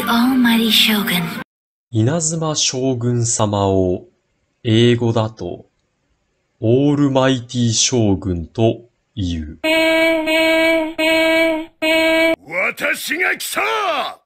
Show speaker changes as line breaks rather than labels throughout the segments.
稲妻将軍様を英語だとオールマイティ将軍と言う。私が来た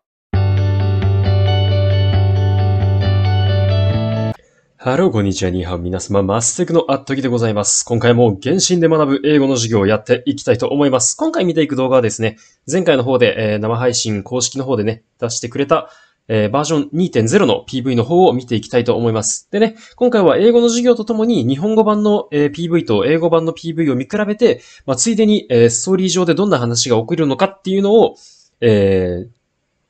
ハロー、こんにちは、ニーハオ、皆様、マステクのあっときでございます。今回も原神で学ぶ英語の授業をやっていきたいと思います。今回見ていく動画はですね、前回の方で、えー、生配信公式の方でね、出してくれた、えー、バージョン2.0の PV の方を見ていきたいと思います。でね、今回は英語の授業とともに日本語版の、えー、PV と英語版の PV を見比べて、まあ、ついでに、えー、ストーリー上でどんな話が起こるのかっていうのを、えー、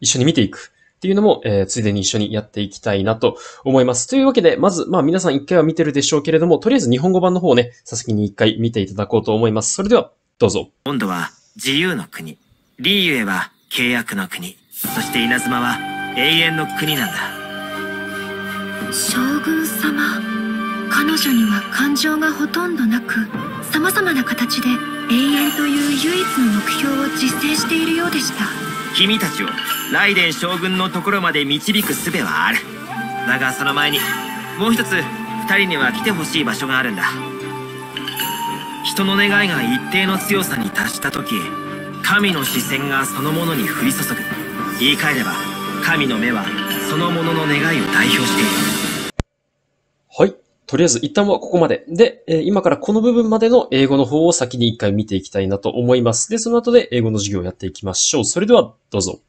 一緒に見ていくっていうのも、えー、ついでに一緒にやっていきたいなと思います。というわけで、まず、まあ皆さん一回は見てるでしょうけれども、とりあえず日本語版の方をね、佐々木に一回見ていただこうと思います。それでは、どうぞ。今度は、自由の国。リーユエは契約の国。そして稲妻は永遠の国なんだ。将軍様。彼女には感情がほとんどなく、様々な形で永遠という唯一の目標を実践しているようでした。君たちを雷電将軍のところまで導く術はあるだがその前にもう一つ2人には来てほしい場所があるんだ人の願いが一定の強さに達した時神の視線がそのものに降り注ぐ言い換えれば神の目はそのものの願いを代表しているとりあえず一旦はここまで。で、え今からこの部分までの英語の方を先に一回見ていきたいなと思います。で、その後で英語の授業をやっていきましょう。それでは、どうぞ。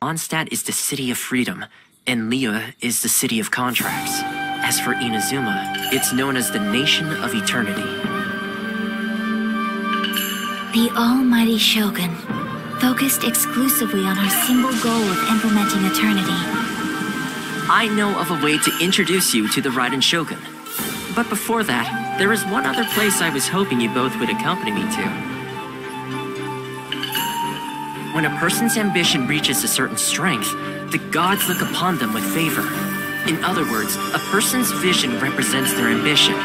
Onstadt is the city of freedom, and Leah is the city of contracts. As for Inazuma, it's known as the nation of eternity. The almighty shogun, focused exclusively on her single goal of implementing eternity. I know of a way to introduce you to the Raiden Shogun. But before that, there is one other place I was hoping you both would accompany me to. When a person's ambition reaches a certain strength, the gods look upon them with favor. In other words, a person's vision represents their ambition.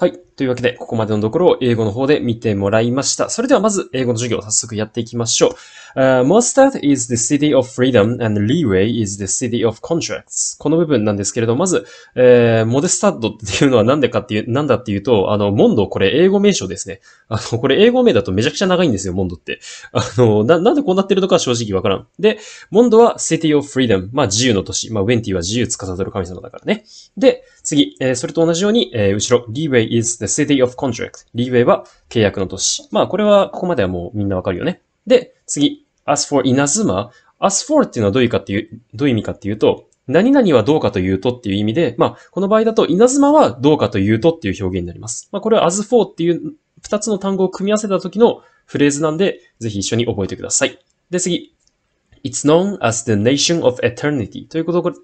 はい。というわけで、ここまでのところを英語の方で見てもらいました。それではまず、英語の授業を早速やっていきましょう。Mostat is the city of freedom and Leeway is the city of contracts. この部分なんですけれど、まず、えー、モデスタッドっていうのはなんでかっていう、なんだっていうと、あの、モンド、これ英語名称ですね。あの、これ英語名だとめちゃくちゃ長いんですよ、モンドって。あの、な、なんでこうなってるのか正直わからん。で、モンドは city of freedom。まあ、自由の都市。まあ、ウェンティは自由司る神様だからね。で、次、えー、それと同じように、えー、後ろ、Leeway is the the city of contract. リーウェイは契約の都市。まあ、これは、ここまではもうみんなわかるよね。で、次。as for 稲妻。as for っていうのはどういうかっていう、どういう意味かっていうと、何々はどうかというとっていう意味で、まあ、この場合だと、稲妻はどうかというとっていう表現になります。まあ、これは as for っていう二つの単語を組み合わせた時のフレーズなんで、ぜひ一緒に覚えてください。で、次。It's known as the nation of eternity ということ、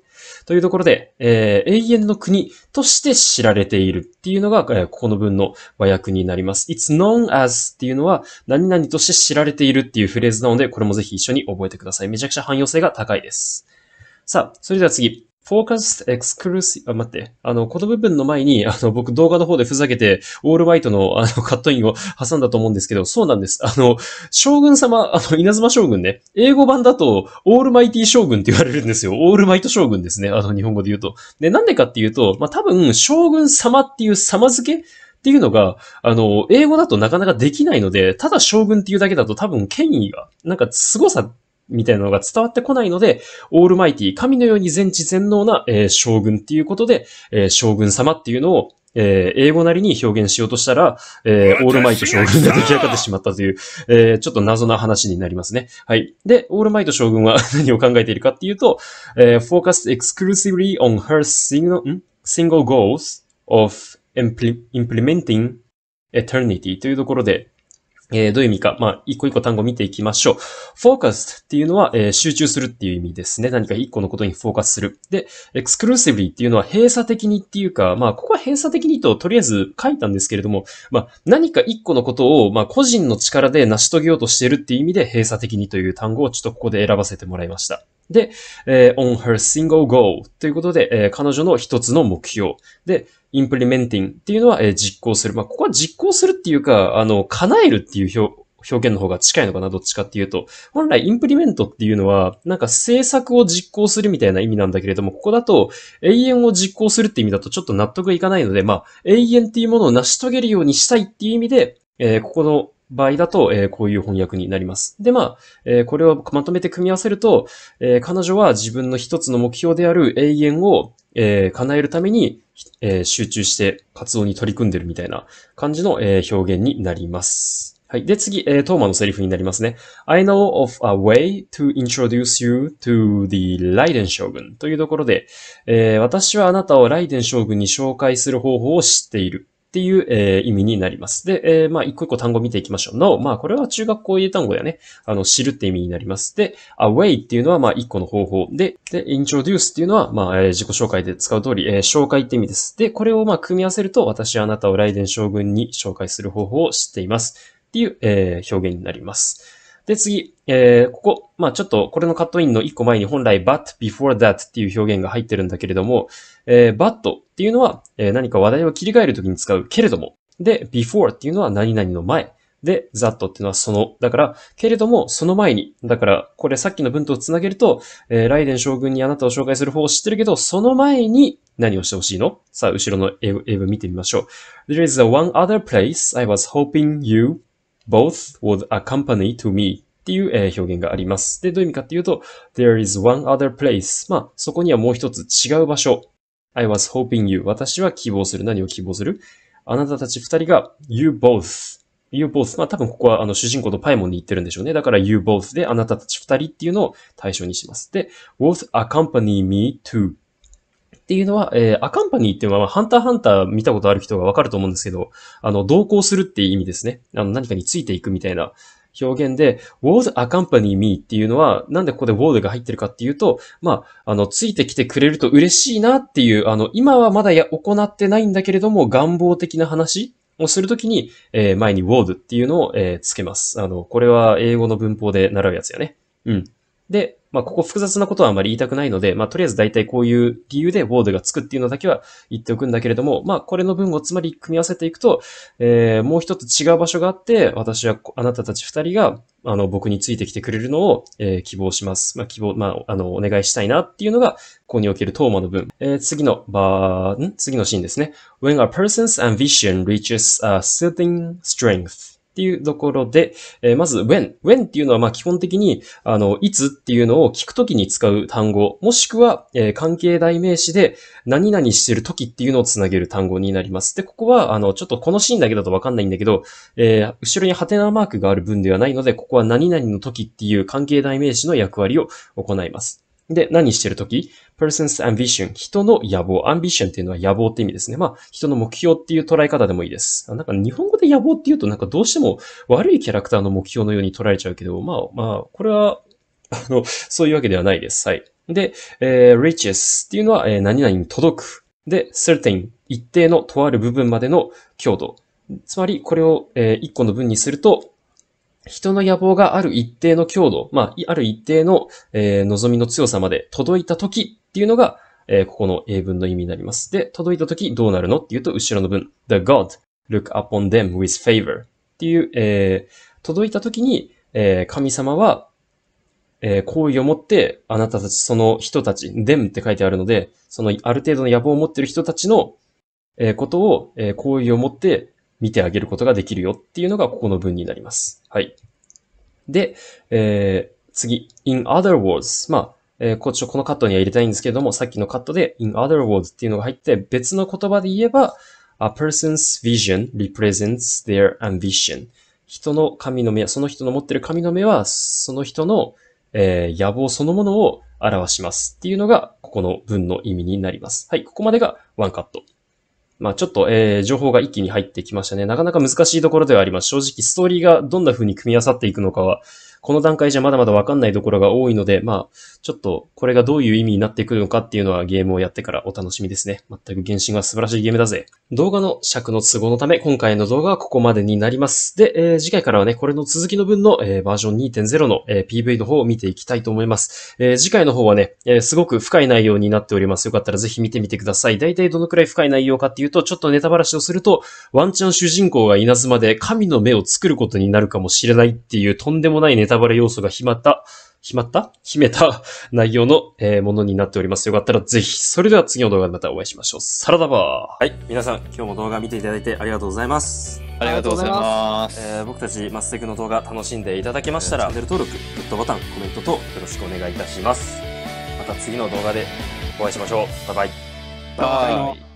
というところで、えー、永遠の国として知られているっていうのが、えー、ここの文の和訳になります。It's known as っていうのは、何々として知られているっていうフレーズなので、これもぜひ一緒に覚えてください。めちゃくちゃ汎用性が高いです。さあ、それでは次。focused exclusive, あ、待って。あの、この部分の前に、あの、僕動画の方でふざけて、オールワイトの、あの、カットインを挟んだと思うんですけど、そうなんです。あの、将軍様、あの、稲妻将軍ね、英語版だと、オールマイティ将軍って言われるんですよ。オールマイト将軍ですね。あの、日本語で言うと。で、なんでかっていうと、まあ、多分、将軍様っていう様付けっていうのが、あの、英語だとなかなかできないので、ただ将軍っていうだけだと多分権威が、なんか凄さみたいなのが伝わってこないので、オールマイティ、神のように全知全能な、えー、将軍っていうことで、えー、将軍様っていうのを、えー、英語なりに表現しようとしたら、えー、オールマイト将軍が出来上がってしまったという、えー、ちょっと謎な話になりますね。はい。で、オールマイト将軍は 何を考えているかっていうと、えー、f o c u s e x c l u s i v e l y on her single, single goals of implementing eternity というところで、えー、どういう意味か、まあ、一個一個単語見ていきましょう。focused っていうのは、えー、集中するっていう意味ですね。何か一個のことにフォーカスする。で、exclusively っていうのは閉鎖的にっていうか、まあ、ここは閉鎖的にととりあえず書いたんですけれども、まあ、何か一個のことを、まあ、個人の力で成し遂げようとしてるっていう意味で閉鎖的にという単語をちょっとここで選ばせてもらいました。で、えー、on her single goal ということで、えー、彼女の一つの目標。で、インプリメンティングっていうのは、えー、実行する。まあ、ここは実行するっていうか、あの、叶えるっていう表、表現の方が近いのかな、どっちかっていうと。本来、インプリメントっていうのは、なんか政策を実行するみたいな意味なんだけれども、ここだと、永遠を実行するって意味だとちょっと納得がいかないので、まあ、永遠っていうものを成し遂げるようにしたいっていう意味で、えー、ここの場合だと、えー、こういう翻訳になります。で、まあ、えー、これをまとめて組み合わせると、えー、彼女は自分の一つの目標である永遠をえー、叶えるために、えー、集中して活動に取り組んでるみたいな感じの、えー、表現になります。はい。で、次、えー、トーマのセリフになりますね。I know of a way to introduce you to the Leiden 将軍というところで、えー、私はあなたをライデン将軍に紹介する方法を知っているっていう、えー、意味になります。で、えー、まあ、一個一個単語見ていきましょう。お、まあ、これは中学校英単語だね。あの、知るって意味になります。で、away っていうのは、まあ、一個の方法で、で、introduce っていうのは、まあ、自己紹介で使う通り、えー、紹介って意味です。で、これを、まあ、組み合わせると、私あなたを雷電将軍に紹介する方法を知っています。っていう、えー、表現になります。で、次、えー、ここ、まあちょっとこれのカットインの1個前に本来 but before that っていう表現が入ってるんだけれども、えー、but っていうのは、えー、何か話題を切り替えるときに使うけれども、で、before っていうのは何々の前、で、that っていうのはその。だから、けれども、その前に。だから、これさっきの文とつなげると、えー、ライデン将軍にあなたを紹介する方を知ってるけど、その前に何をしてほしいのさあ、後ろの英文見てみましょう。There is one other place I was hoping you both would accompany to me っていう、表現があります。で、どういう意味かっていうと、there is one other place まあ、そこにはもう一つ違う場所。I was hoping you 私は希望する。何を希望するあなたたち二人が you both you both まあ、多分ここはあの主人公とパイモンに言ってるんでしょうね。だから you both であなたたち二人っていうのを対象にします。で、both accompany me to っていうのは、えー、アカンパニーっていうのは、ハンターハンター見たことある人がわかると思うんですけど、あの、同行するっていう意味ですね。あの、何かについていくみたいな表現で、w a d accompany me っていうのは、なんでここで word が入ってるかっていうと、まあ、あの、ついてきてくれると嬉しいなっていう、あの、今はまだや行ってないんだけれども、願望的な話をするときに、えー、前に word っていうのを、えー、つけます。あの、これは英語の文法で習うやつやね。うん。で、まあ、ここ複雑なことはあまり言いたくないので、まあ、とりあえず大体こういう理由でボードがつくっていうのだけは言っておくんだけれども、まあ、これの文をつまり組み合わせていくと、えー、もう一つ違う場所があって、私は、あなたたち二人が、あの、僕についてきてくれるのを、えー、希望します。まあ、希望、まあ、あの、お願いしたいなっていうのが、ここにおけるトーマの文。えー、次の場、ん次のシーンですね。When a person's ambition reaches a s o o t i n g strength, っていうところで、えー、まず when。when っていうのは、まあ基本的に、あの、いつっていうのを聞くときに使う単語、もしくは、えー、関係代名詞で、何々してるときっていうのをつなげる単語になります。で、ここは、あの、ちょっとこのシーンだけだとわかんないんだけど、えー、後ろにハテナマークがある文ではないので、ここは何々のときっていう関係代名詞の役割を行います。で、何してるとき ?person's ambition。人の野望。ambition っていうのは野望って意味ですね。まあ、人の目標っていう捉え方でもいいです。なんか日本語で野望って言うとなんかどうしても悪いキャラクターの目標のように捉えちゃうけど、まあまあ、これは、あの、そういうわけではないです。はい。で、えー、riches っていうのは、えー、何々に届く。で、certain。一定のとある部分までの強度。つまり、これを、えー、一個の文にすると、人の野望がある一定の強度、まあ、ある一定の、えー、望みの強さまで届いた時っていうのが、えー、ここの英文の意味になります。で、届いた時どうなるのっていうと、後ろの文、the God look upon them with favor っていう、えー、届いた時に、えー、神様は、えー、好意を持って、あなたたち、その人たち、them って書いてあるので、そのある程度の野望を持っている人たちの、えー、ことを、えー、好意を持って、見てあげることができるよっていうのがここの文になります。はい。で、えー、次、in other words。まあ、えー、こっちをこのカットには入れたいんですけれども、さっきのカットで in other words っていうのが入って、別の言葉で言えば、a person's vision represents their ambition。人の神の目、その人の持ってる神の目は、その人の、えー、野望そのものを表しますっていうのが、ここの文の意味になります。はい、ここまでがワンカット。まあちょっと、えー、情報が一気に入ってきましたね。なかなか難しいところではあります。正直、ストーリーがどんな風に組み合わさっていくのかは、この段階じゃまだまだわかんないところが多いので、まあ、ちょっとこれがどういう意味になってくるのかっていうのはゲームをやってからお楽しみですね。全く原神は素晴らしいゲームだぜ。動画の尺の都合のため、今回の動画はここまでになります。で、えー、次回からはね、これの続きの分の、えー、バージョン2.0の、えー、PV の方を見ていきたいと思います。え次回の方はね、えすごく深い内容になっております。よかったらぜひ見てみてください。大体どのくらい深い内容かっていうと、ちょっとネタバラシをすると、ワンチャン主人公が稲妻で神の目を作ることになるかもしれないっていうとんでもないネタタバレ要素が秘まった、秘まった秘めた 内容の、えー、ものになっております。よかったらぜひ。それでは次の動画でまたお会いしましょう。サラダバー。はい。皆さん、今日も動画見ていただいてありがとうございます。ありがとうございます。えー、僕たちマステクの動画楽しんでいただけましたら、チャンネル登録、グッドボタン、コメントとよろしくお願いいたします。また次の動画でお会いしましょう。バイバイ。バイバイ